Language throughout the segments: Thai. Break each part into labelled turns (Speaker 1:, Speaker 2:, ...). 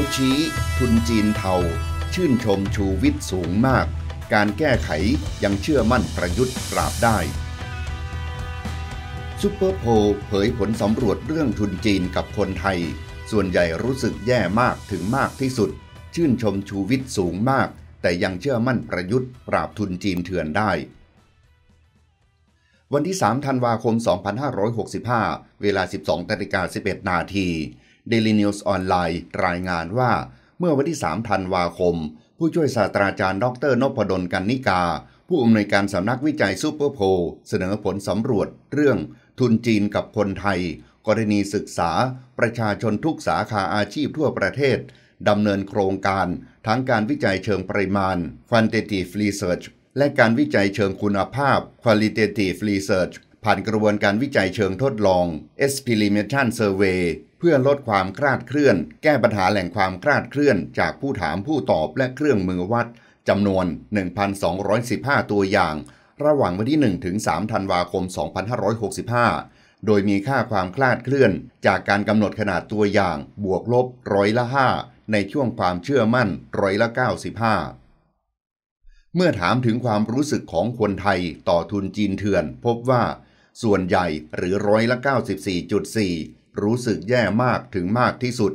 Speaker 1: ลชี้ทุนจีนเทาชื่นชมชูวิทย์สูงมาก การแก้ไขยังเชื่อมั่นประยุทธ์ปราบได้ซูเปอร์โพลเผยผลสำรวจเรื่องทุนจีนกับคนไทย ส่วนใหญ่รู้สึกแย่มากถึงมากที่สุด ชื่นชมชูวิทย์สูงมาก แต่ยังเชื่อมั่นประยุทธ์ปราบทุนจีนเถื่อนได้ วันที่3ธันวาคม 2565 เวลา 12นาิกา11นาทีเดลินิวส์ออนไลน์รายงานว่าเมื่อวันที่3ธันวาคม ผู้ช่วยศาสตราจารย์ดร นพดลกันนิกา ผู้อำนวยการสำนักวิจัยซูเปอร์โพเสนอผลสำรวจ เรื่อง ทุนจีนกับคนไทย กรณีศึกษา ประชาชนทุกสาขาอาชีพทั่วประเทศดำเนินโครงการ ทั้งการวิจัยเชิงปริมาณ quantitative research และการวิจัยเชิงคุณภาพ qualitative research ผ่านกระบวนการวิจัยเชิงทดลอง e x p e r i m e n t a l survey พื่อลดความคลาดเคลื่อน แก้ปัญหาแหล่งความคลาดเคลื่อน จากผู้ถามผู้ตอบและเครื่องมือวัดจำนวน 1,215 ตัวอย่าง ระหว่างวันที่1ถึง3ธันวาคม 2565 โดยมีค่าความคลาดเคลื่อน จากการกำหนดขนาดตัวอย่างบวกลบร้อยละ5ในช่วงความเชื่อมั่นร้อยละ95เมื่อถามถึงความรู้สึกของคนไทยต่อทุนจีนเถื่อนพบว่า ส่วนใหญ่หรือร้อยละ94.4รู้สึกแย่มากถึงมากที่สุด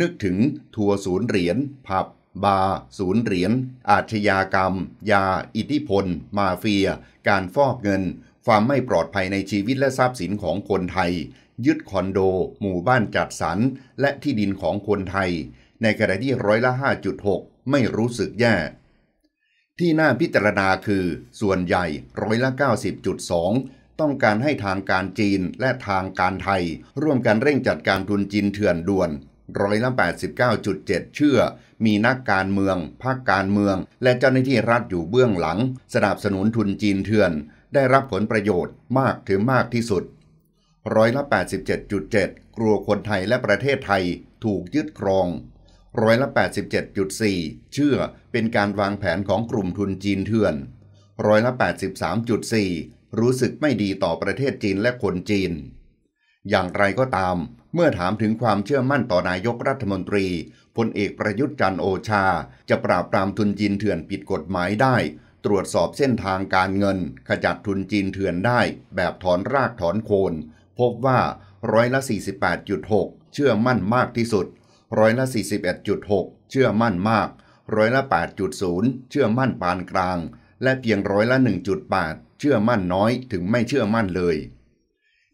Speaker 1: นึกถึงทัวร์ศูนย์เหรียญผับบาร์ศูนย์เหรียญ อาชญากรรม ยาอิทธิพล มาเฟีย การฟอกเงิน ความไม่ปลอดภัยในชีวิตและทรัพย์สินของคนไทย ยึดคอนโด หมู่บ้านจัดสรรและที่ดินของคนไทย ในกระที่ร้อยละ5.6 ไม่รู้สึกแย่ ที่น่าพิจารณาคือ ส่วนใหญ่ร้อยละ90.2ต้องการให้ทางการจีนและทางการไทย ร่วมกันเร่งจัดการทุนจีนเถื่อนด่วนร้อยละ89.7 เชื่อ มีนักการเมือง ภาคการเมือง และเจ้าหน้าที่รัฐอยู่เบื้องหลังสนับสนุนทุนจีนเถื่อน ได้รับผลประโยชน์มากถึงมากที่สุดร้อยละ87.7กลัวคนไทยและประเทศไทยถูกยึดครองร้อยละ87.4 เชื่อเป็นการวางแผนของกลุ่มทุนจีนเถื่อน ร้อยละ83.4รู้สึกไม่ดีต่อประเทศจีนและคนจีน อย่างไรก็ตาม เมื่อถามถึงความเชื่อมั่นต่อนายกรัฐมนตรีพลเอกประยุทธ์จันโอชา จะปราบปรามทุนจีนเถื่อนผิดกฎหมายได้ ตรวจสอบเส้นทางการเงิน ขจัดทุนจีนเถื่อนได้ แบบถอนรากถอนโคน พบว่าร้อยละ48.6 เชื่อมั่นมากที่สุด ร้อยละ41.6เชื่อมั่นมาก ร้อยละ8.0 เชื่อมั่นปานกลาง และเพียงร้อยละ1.8เชื่อมั่นน้อยถึงไม่เชื่อมั่นเลย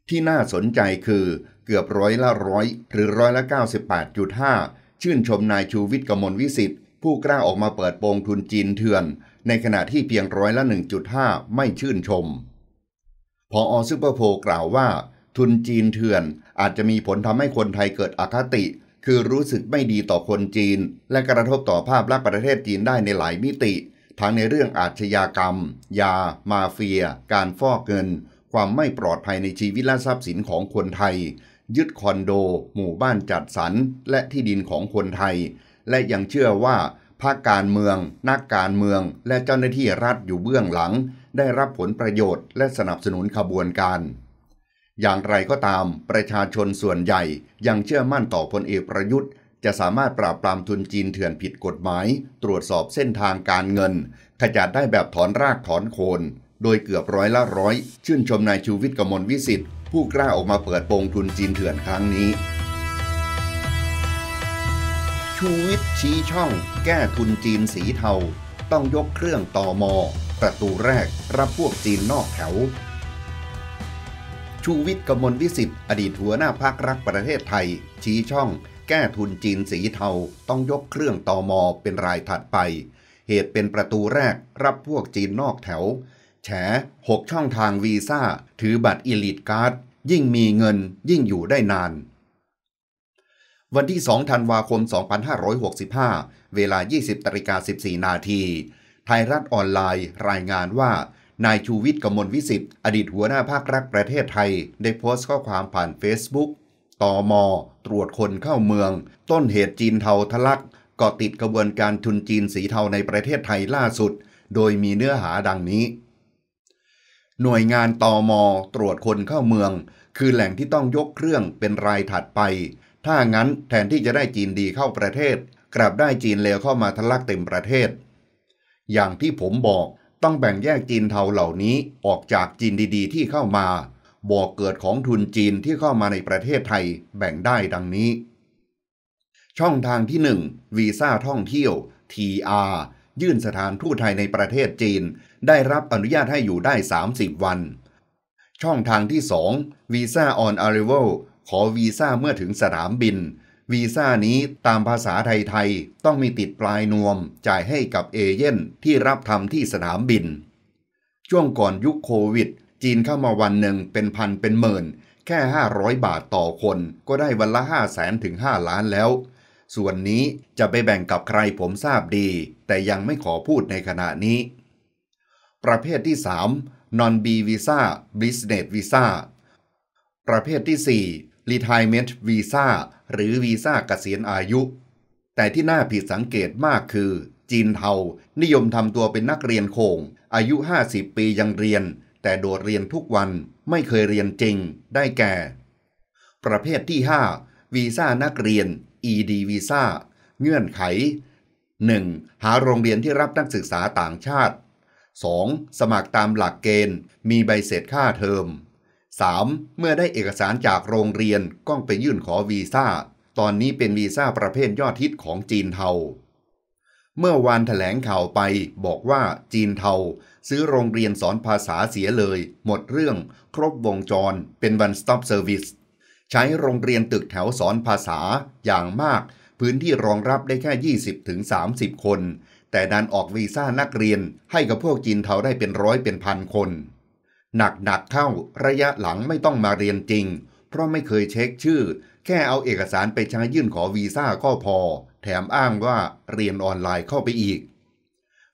Speaker 1: ที่น่าสนใจคือเกือบร้อยละร้อยหรือร้อยละ98.5 ชื่นชมนายชูวิทย์กมลวิสิทธิ์ผู้กล้าออกมาเปิดโปงทุนจีนเถื่อน ในขณะที่เพียงร้อยละ1.5 ไม่ชื่นชม พออซึเปอร์โพกล่าวว่า ทุนจีนเถื่อนอาจจะมีผลทำให้คนไทยเกิดอคติ คือรู้สึกไม่ดีต่อคนจีน และกระทบต่อภาพลักษณ์ประเทศจีนได้ในหลายมิติทั้งในเรื่องอาชญากรรม ยา มาเฟีย การฟอกเงิน ความไม่ปลอดภัยในชีวิตและทรัพย์สินของคนไทย ยึดคอนโดหมู่บ้านจัดสรรและที่ดินของคนไทย และยังเชื่อว่าภาคการเมือง นักการเมือง และเจ้าหน้าที่รัฐอยู่เบื้องหลัง ได้รับผลประโยชน์และสนับสนุนขบวนการ อย่างไรก็ตาม ประชาชนส่วนใหญ่ยังเชื่อมั่นต่อพลเอกประยุทธ์จะสามารถปราบปรามทุนจีนเถื่อนผิดกฎหมาย ตรวจสอบเส้นทางการเงินขจัดได้แบบถอนรากถอนโคน โดยเกือบร้อยละร้อย ชื่นชมนายชูวิทย์กมลวิสิทธิ์ผู้กล้าออกมาเปิดโปงทุนจีนเถื่อนครั้งนี้ชูวิทย์ชี้ช่อง แก้ทุนจีนสีเทา ต้องยกเครื่องต่อมอประตูแรกรับพวกจีนนอกแถวชูวิทย์กมลวิสิทธิ์อดีตหัวหน้าพักรักประเทศไทยชี้ช่องแก้ทุนจีนสีเทาต้องยกเครื่องตอมอเป็นรายถัดไป เหตุเป็นประตูแรกรับพวกจีนนอกแถว แฉหกช่องทางวีซ่า ถือบัตรอิลิตการ์ด ยิ่งมีเงินยิ่งอยู่ได้นาน วันที่2ธันวาคม 2565 เวลา 20ตริกา14นาที ไทยรัฐออนไลน์รายงานว่า นายชูวิทย์กมลวิสิทธิ์อดีตหัวหน้าภาครักประเทศไทย ได้โพสต์ข้อความผ่าน Facebook ตอมอตรวจคนเข้าเมือง ต้นเหตุจีนเทาทะลักก่อติดกระบวนการทุนจีนสีเทาในประเทศไทยล่าสุด โดยมีเนื้อหาดังนี้ หน่วยงานตอมอตรวจคนเข้าเมือง คือแหล่งที่ต้องยกเครื่องเป็นรายถัดไป ถ้างั้นแทนที่จะได้จีนดีเข้าประเทศ กลับได้จีนเลวเข้ามาทะลักเต็มประเทศ อย่างที่ผมบอก ต้องแบ่งแยกจีนเทาเหล่านี้ออกจากจีนดีๆ ที่เข้ามาบวกเกิดของทุนจีนที่เข้ามาในประเทศไทยแบ่งได้ดังนี้ ช่องทางที่ 1 วีซ่าท่องเที่ยว TR ยื่นสถานทูตไทยในประเทศจีนได้รับอนุญาตให้อยู่ได้ 30 วัน ช่องทางที่ 2 วีซ่า on arrival ขอวีซ่าเมื่อถึงสนามบิน วีซ่านี้ตามภาษาไทยๆต้องมีติดปลายนวมจ่ายให้กับเอเย่นที่รับทำที่สนามบิน ช่วงก่อนยุคโควิดจีนเข้ามาวันหนึ่งเป็นพันเป็นหมื่นแค่ 500 บาทต่อคนก็ได้วันละ 5 0 0แสนถึง 5 ล้านแล้ว ส่วนนี้จะไปแบ่งกับใครผมทราบดี แต่ยังไม่ขอพูดในขณะนี้ ประเภทที่ 3 non B visa business visa ประเภทที่ 4 retirement visa หรือวีซ่าเกษียณอายุ แต่ที่น่าผิดสังเกตมากคือ จีนเทานิยมทำตัวเป็นนักเรียนโคงอายุ 50 ปียังเรียนแต่โดดเรียนทุกวันไม่เคยเรียนจริง ได้แก่ ประเภทที่5วีซ่านักเรียน ED วีซ่าเงื่อนไข 1. หาโรงเรียนที่รับนักศึกษาต่างชาติ 2. สมัครตามหลักเกณฑ์ มีใบเสร็จค่าเทอม 3. เมื่อได้เอกสารจากโรงเรียนก้องไปยื่นขอวีซ่าตอนนี้เป็นวีซ่าประเภทยอดฮิตของจีนเทาเมื่อวานถแถลงข่าวไป บอกว่าจีนเทาซื้อโรงเรียนสอนภาษาเสียเลย หมดเรื่องครบวงจรเป็น one stop service ใช้โรงเรียนตึกแถวสอนภาษาอย่างมาก พื้นที่รองรับได้แค่ 20-30 คน แต่ดันออกวีซ่านักเรียนให้กับพวกจีนเทาได้เป็นร้อยเป็นพันคน หนักๆเข้า ระยะหลังไม่ต้องมาเรียนจริง เพราะไม่เคยเช็คชื่อ แค่เอาเอกสารไปใช้ยื่นขอวีซ่าก็พอแถมอ้างว่า เรียนออนไลน์เข้าไปอีก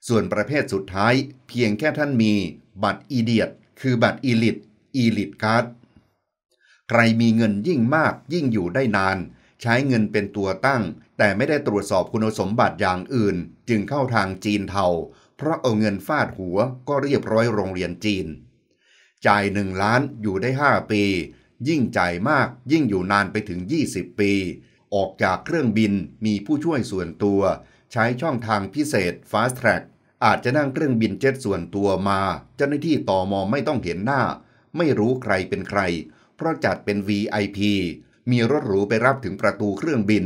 Speaker 1: ส่วนประเภทสุดท้าย เพียงแค่ท่านมีบัตรอีเดียต คือบัตรอีลิตอีลิตการ์ดใครมีเงินยิ่งมากยิ่งอยู่ได้นาน ใช้เงินเป็นตัวตั้ง แต่ไม่ได้ตรวจสอบคุณสมบัติอย่างอื่น จึงเข้าทางจีนเทาเพราะเอาเงินฟาดหัวก็เรียบร้อยโรงเรียนจีน จ่ายหนึ่งล้านอยู่ได้ 5 ปี ยิ่งจ่ายมากยิ่งอยู่นานไปถึง 20ปีออกจากเครื่องบินมีผู้ช่วยส่วนตัว ใช้ช่องทางพิเศษ Fast Track อาจจะนั่งเครื่องบินเจ็ตส่วนตัวมาเจ้าหน้าที่ต่อมอไม่ต้องเห็นหน้า ไม่รู้ใครเป็นใคร เพราะจัดเป็น VIP มีรถหรูไปรับถึงประตูเครื่องบิน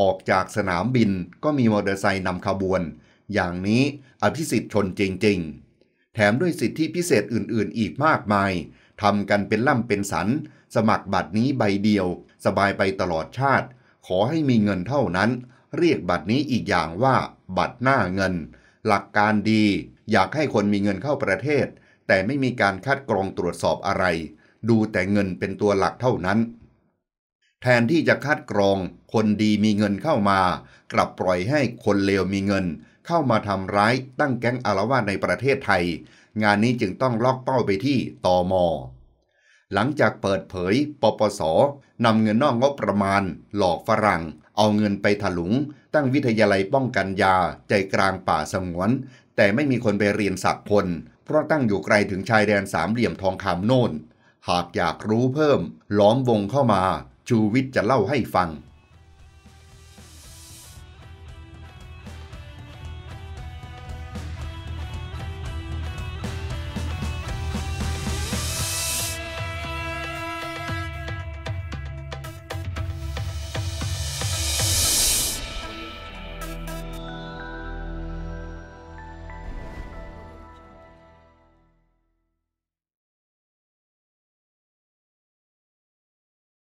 Speaker 1: ออกจากสนามบินก็มีมอเตอร์ไซค์นำขบวน อย่างนี้อภิสิทธิ์ชนจริง ๆ แถมด้วยสิทธิพิเศษอื่นๆ อีกมากมายทำกันเป็นล่ำเป็นสันสมัครบัตรนี้ใบเดียว สบายไปตลอดชาติขอให้มีเงินเท่านั้น เรียกบัตรนี้อีกอย่างว่าบัตรหน้าเงิน หลักการดี อยากให้คนมีเงินเข้าประเทศ แต่ไม่มีการคัดกรอง ตรวจสอบอะไร ดูแต่เงินเป็นตัวหลักเท่านั้น แทนที่จะคัดกรองคนดีมีเงินเข้ามากลับปล่อยให้คนเลวมีเงิน เข้ามาทำร้ายตั้งแก๊งอารวาสในประเทศไทย งานนี้จึงต้องล็อกเป้าไปที่ตอมอหลังจากเปิดเผย ปปส นำเงินนอกงบประมาณหลอกฝรั่ง เอาเงินไปถลุง ตั้งวิทยาลัยป้องกันยา ใจกลางป่าสงวน แต่ไม่มีคนไปเรียนสักคน เพราะตั้งอยู่ไกลถึงชายแดนสามเหลี่ยมทองคำโน่นหากอยากรู้เพิ่ม ล้อมวงเข้ามา ชูวิทย์จะเล่าให้ฟัง